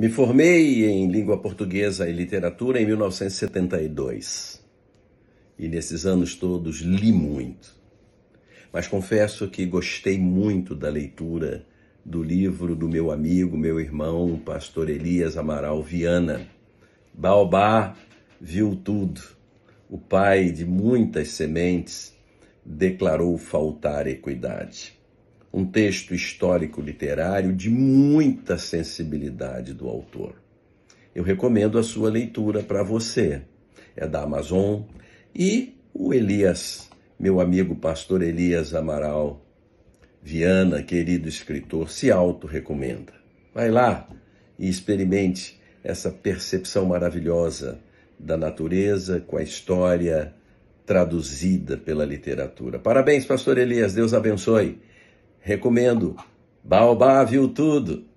Me formei em língua portuguesa e literatura em 1972. E nesses anos todos li muito. Mas confesso que gostei muito da leitura do livro do meu amigo, meu irmão, pastor Elias Amaral Viana. Baobá viu tudo. O pai de muitas sementes declarou faltar equidade um texto histórico literário de muita sensibilidade do autor. Eu recomendo a sua leitura para você. É da Amazon e o Elias, meu amigo pastor Elias Amaral Viana, querido escritor, se auto-recomenda. Vai lá e experimente essa percepção maravilhosa da natureza com a história traduzida pela literatura. Parabéns, pastor Elias, Deus abençoe. Recomendo. Baobá viu tudo.